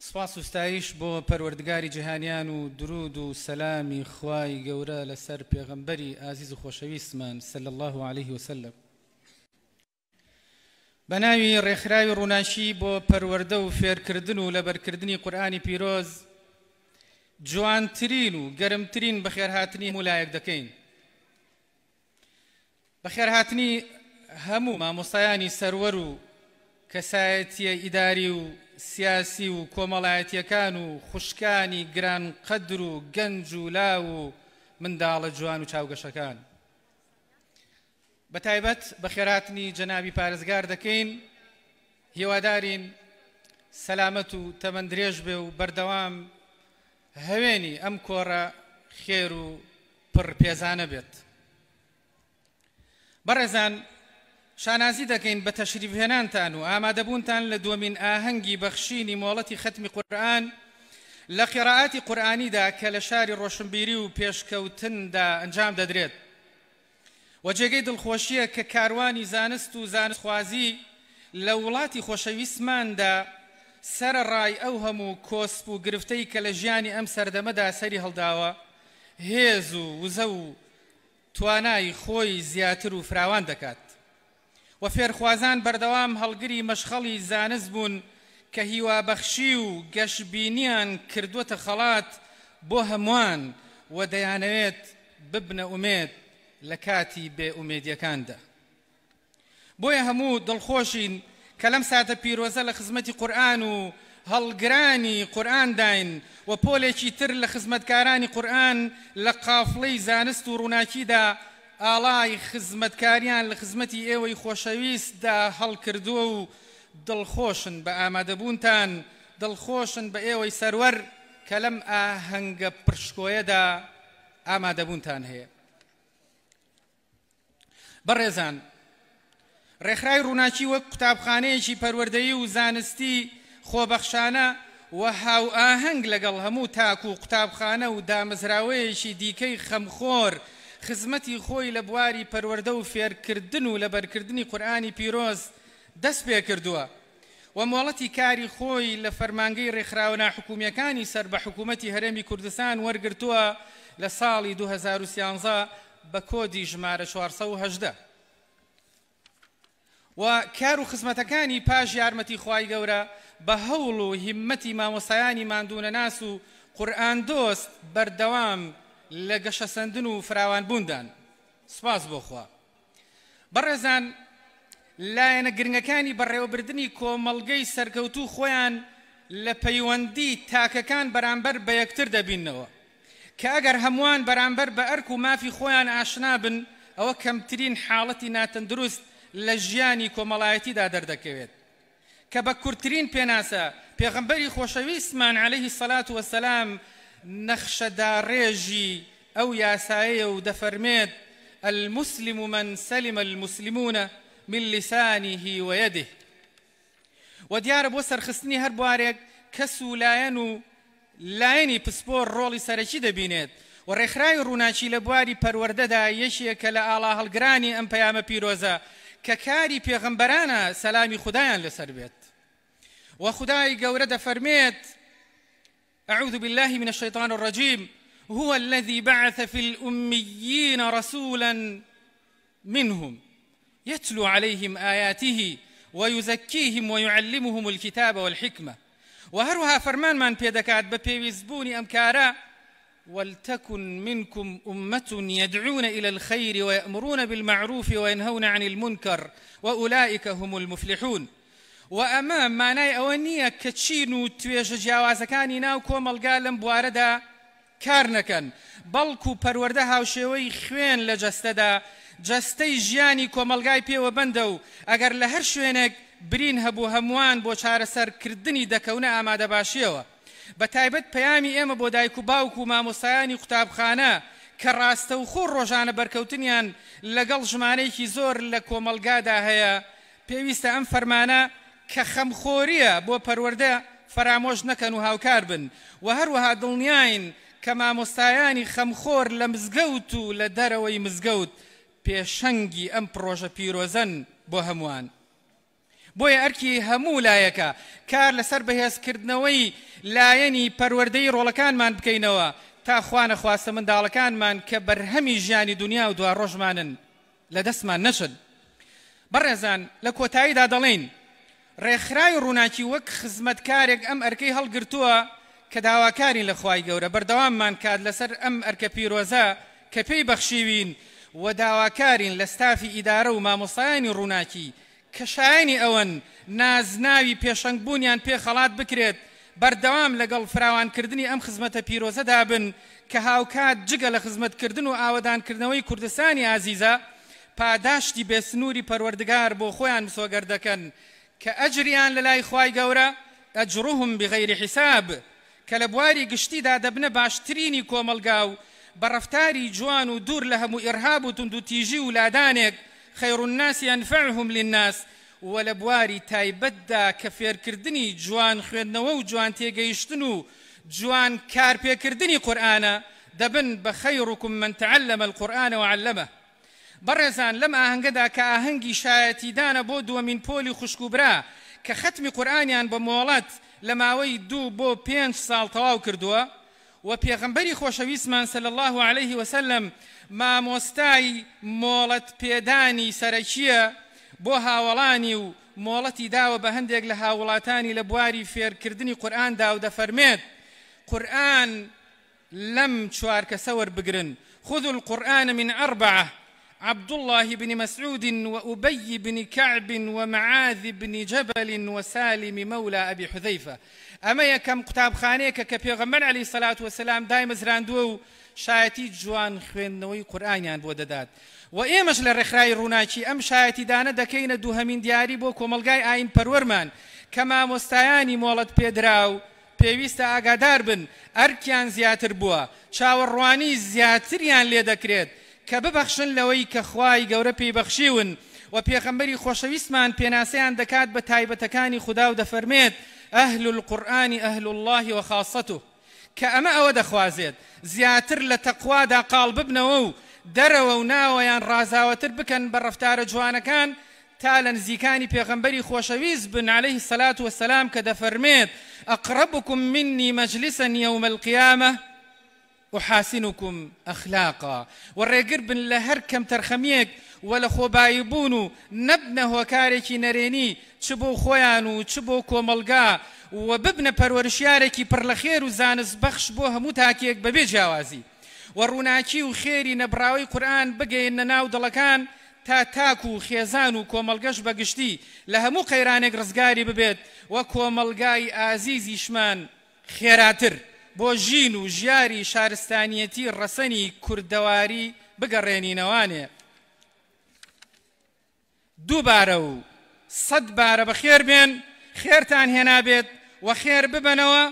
سپاس وستایش بۆ پەروەردگاری جیهانیان و درود و سەلامی خوای گەورە لەسەر پێغەمبەری ئازیز و خۆشەویستمان سل الله عليه وسلم بەناوی ڕێکخراوی ڕووناشی بۆ پەروەەردە و فێرکردن و لەبەرکردنی قورآانی پیرۆز جوانترین و گەرمترین بە خێرهاتنی مولایەک دەکەین بە خێرهاتنی هەموو مامۆسایانی سەروەر و کەسایەتیە ئیداری و سیاسی و کۆمەڵایەتیەکان و خوشکانی گران قەدر و گەنج و لا و منداڵە جوان و چاوگەشەکان. بە تایبەت بە خێراتنی جەنابی پارێزگار دەکەین هیوادارین سەلامەت و تەمەندرێژ بێ و بەردەوام هەوێنی ئەم کۆڕە خێر و پڕ پێزانە بێت. بەڕێزان شانازی دەکەین بە تەشریفهێنانتان و ئامادەبوونتان لە دومین ئاهەنگی بەخشینی مۆڵەتی ختمی قورآن لە قێراعاتی قورآانیدا کە لە شاری ڕۆشنبیری و پێشکەوتندا ئەنجام دەدرێت وە جێگەی دڵخۆشیە کە کاروانی زانست و زانستخوازی لە وڵاتی خۆشەویستماندا سەرڕای ئەو هەموو کۆسپ و گرفتەی کە لە ژیانی ئەم سەردەمەدا سەری هەڵداوە هێز و وزە و توانای خۆی زیاتر و فراوان دەکات و فێرخوازان بەردەوام هەڵگری مەشخەڵی زانست بوون کە هیوابەخشی و گەشببینیان کردوتە خەڵات بۆ هەمووان و دەیانەوێت ببنە ئومێت لە کاتی بێئومێدیەکاندا. بۆیە هەموو دڵخۆشین کە لەم ساتە پیرۆزە لە خزمەتی قورآن و هەڵگرانی قورآن داین و پۆلێکی تر لە خزمەتکارانی قورآن لە قافڵەی زانست و ڕووناکیدا ئاڵای خزمەتکاریان لە خزمەتی ئێوەی خۆشەویستدا هەڵکردووە و دڵخۆشن بە ئامادەبوونتان دڵخۆشن بە ئێوەی سەروەر کە لەم ئاهەنگە پرشکۆیەدا ئامادەبوونتان هەیە. بەڕێزان، ڕێکخرای ڕووناچی وەک قوتابخانەیەکی پەروەردەیی و زانستی خۆبەخشانە و هاو ئاهەنگ لەگەڵ هەموو تاکو و قوتابخانە و دامەزراوەیەکی دیکەی خەمخۆر، خزمەتی خۆی لە بواری پەروەەردە و فێرکردن و لە بەرکردنی قورآانی پیرۆز دەست پێ کردووە و مۆڵەتی کاری خۆی لە فەرمانگەی ڕێکخراوە ناحکوومیەکانی سەر بە حکوومەتتی هەرێمی کوردستان وەرگرتووە لە ساڵی 2013 بە کۆدی ژمارە 1970 و کار و خزمەتەکانی پاش یارمەتی خوای گەورە بە هەوڵ و هیمەتی مامۆسایانی ماندونە ناس و قورآان دۆست بەردەوام لە گەشەسەندن و فراوان بووندان سپاس بۆخوا بەڕێزان لایەنە گرنگەکانی بەڕێوەبردننی کۆمەلگەی سەرکەوتو خۆیان لە پەیوەندی تاکەکان بەرامبەر بە یەکتر دەبینەوە کە ئەگەر هەمووان بەرامبەر بە ئەرک و مافی خۆیان ئاشنا بن ئەوە کەمترین حاڵەتی ناتەندروست لە ژیانی کۆمەڵایەتیدا دەردەکەوێت کە بە کورتترین پێناسە پێغمبەری خۆشەویستمان عليهەیهی سەلات وەسەسلام نەخشەدا ڕێژی ئەو یاسایە و دەفەرمێت المسلم من سلم المسلمون من لسانه ويده و دیارە بۆ سەرخستنی هەر بوارێک کەس و لایەن و لایەنی پسپۆر ڕۆڵی سەرەکی دەبینێت و ڕێکخرای ڕووناچی لە بواری پەروەردەدا یەشیەکە لە ئاڵا هەڵگرانی ئەم پەیامە پیرۆزە کە کاری پێغمبەرانە سەلامی خدایان لەسەر بێت. وە خدای گەورە دەفەرمێت أعوذ بالله من الشيطان الرجيم هو الذي بعث في الأميين رسولا منهم يتلو عليهم آياته ويزكيهم ويعلمهم الكتاب والحكمة وهروها فرمان من بيدكات ببيزبوني أمكارا ولتكن منكم أمة يدعون إلى الخير ويأمرون بالمعروف وينهون عن المنكر وأولئك هم المفلحون و ئەمە مانای ئەوە نییە کە چین و توێژە جیاوازەکانی ناو کۆمەلگا لەم بوارەدا کار نەکەن بەڵکو پەروەەردە هاوشێوەی خوێن لە جەستەدا جەستەی ژیانی کۆمەلگای پێوە بندە و ئەگەر لە هەر شوێنێک برین هەبوو هەمووان بۆ چارەسەرکردنی دەکەونە ئامادە باشیەوە بە تایبەت پەیامی ئێمە بۆ دایک و باوک و مامۆسایانی قوتابخانە کە ڕاستە و خۆ ڕۆژانە بەرکەوتنیان لەگەڵ ژمارەیەکی زۆر لە کۆمەلگادا هەیە پێویستە ئەم فەرمانە کە خەمخۆریە بۆ پەروەەردە فەرامۆش نەکەن و هاوکار بن و هەروەها دڵنیاین کە مامۆستایانی خەمخۆر لە مزگەوت و لە دەرەوەی مزگەوت پێشەنگی ئەم پرۆژە پیرۆزەن بۆ هەمووان. بۆیە ئەرکی هەموو لایەکە کار لەسەر بەهێزکردنەوەی لایەنی پەروەردەی ڕۆڵەکانمان بکەینەوە تا خوانە خواستە منداڵەکانمان کە بەرهەمی ژیانی دنیا و دوا ڕۆژمانن لە دەستمان نەچن. بەڕێزان لە کۆتاییدا دەڵێن ڕێکخرای ڕووناکی وەک خزمەتکارێک ئەم ئەرکەی هەڵگرتووە کە داواکاری لەخوای گەورە بەردەواممان کات لەسەر ئەم ئەرکە پیرۆزە کە پێی بەخشیوین و داواکارین لە ستافی ئیدارە و مامۆسایانی ڕووناکی کەشایانی ئەوەن نازناوی پێشەنگبوونیان پێ خەڵات بکرێت بەردەوام لەگەڵ فراوانکردنی ئەم خزمەتە پیرۆزەدا بن کە هاوکات جگە لە خزمەتکردن و ئاوادانکردنەوەی کوردستانی ئازیزە پاداشتی بێسنووری پەروەردگار بۆ خۆیان سۆگەر دەکەن كأجريان ئەجریان لە قورا أجرهم بغير حساب كالبواري قشتي کە لە بواری گشتیدا دەبنە باشترینی جوان ودور لهم إرهاب وتندو تيجي ولادانك خير الناس ينفعهم للناس ولبواري تايبدا كفير كردني جوان خوێندنەوە و جوان تيجيشتنو جوان كاربي كردني قرآنا دبن بخيركم من تعلم القرآن وعلمه بەڕێزان لەم ئاهنگەدا کە ئاهەنگی شایەتیدانە بۆ دووەمین پۆلی خوشکوبرا کە ختمی قورآانیان بە مۆڵەت لە ماوەی دوو بۆ پێنج ساڵ تەواو کردووە و پێغمبەری خۆشەویستمان سل الله عليه وسلم مامۆستای مۆڵەت پێدانی سەرەکیە بۆ هاوڵانی و مۆڵەتی داوە بە هەندێک لە هاوڵاتانی لە بواری فێرکردنی قورآاندا و دەفەرمێت قورآن لەم چوار کەسەوەر بگرن خذوا القرآن من أربعة عبد الله بن مسعود وأبي بن كعب ومعاذ بن جبل وسالم مولى أبي حذيفة أما يكم قتاب خانيك كبيغمبر عليه الصلاة والسلام دائما زراندوه شایەتی جوان خوێندنەوەی قورآانیان بۆ دەدات و ئێمەش لە ڕێکخرای ڕووناچی ئەم شایەتیدانە دەکەینە دووهمین دیاری بۆ کۆمەلگای ئاین پەروەرمان کە مامۆستایانی مۆڵەت پێدرا و پێویستە ئاگادار بن ئەرکیان زیاتر بووە چاوەڕوانی زیاتریان لێ دەکرێت کە ببەخشن لەوەی کە خوای گەورە پێی بەخشیون و پێخەمبەری خۆشەویستمان پێناسەیان دەکات بە تایبەتەکانی خوددا و دەفەرمێت ئەهل القورآانی ئەهل الله و خاصەته کە ئەمە ئەوە دەخوازێت زیاتر لە تەقوادا قال ببنەوە و دەرەوە و ناوەیان ڕازاوەتر بکەن بە ڕفتارە جوانەکان تا لە نزیکانی پێغەمبەری بن عليه سەلات وسلام کە أقربكم مني مجلسا يوم القيامة وحاسنكم أخلاقا والرقر بن لهر كم ترخميك ولا خۆبایی بوون و نەبنە هۆکارێکی نەرێنی چ بۆ خۆیان و چ بۆ کۆمەلگا و ببنە پەروەرشارێکی پڕلەخێر و زانست بەخش بۆ هەموو تاکێک بەبێ جیاوازی و ڕووناکی و خێری نەبراوی قورآن بگەینە ناو دڵەکان تا تاک و خێزان و کۆمەلگەش بەگشتی لە هەموو قەیرانێک ڕزگاری ببێت وە کۆمەلگای ئازیزیشمان خێراتر. بۆ ژین و ژیاری شارستانیەتی ڕەسەنی کوردەواری بگەڕێنینەوانێ دووبارە و سەد بارە بە خێر بێن خێرتان هێنابێت و خێر ببنەوە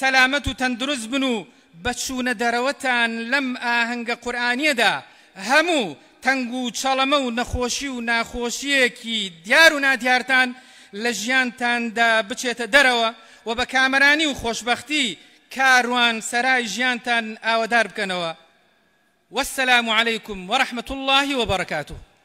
سەلامەت و تەندروست بن و بەچوونە دەرەوەتان لەم ئاهەنگە قورآانیەدا هەموو تەنگ و چەڵەمە و نەخۆشی و ناخۆشیەکی دیار و نادیارتان لە ژیانتاندا بچێتە دەرەوە و بە کامەرانی و خۆشببختی كاروان سراي جيانتان آودار بكنوا والسلام عليكم ورحمة الله وبركاته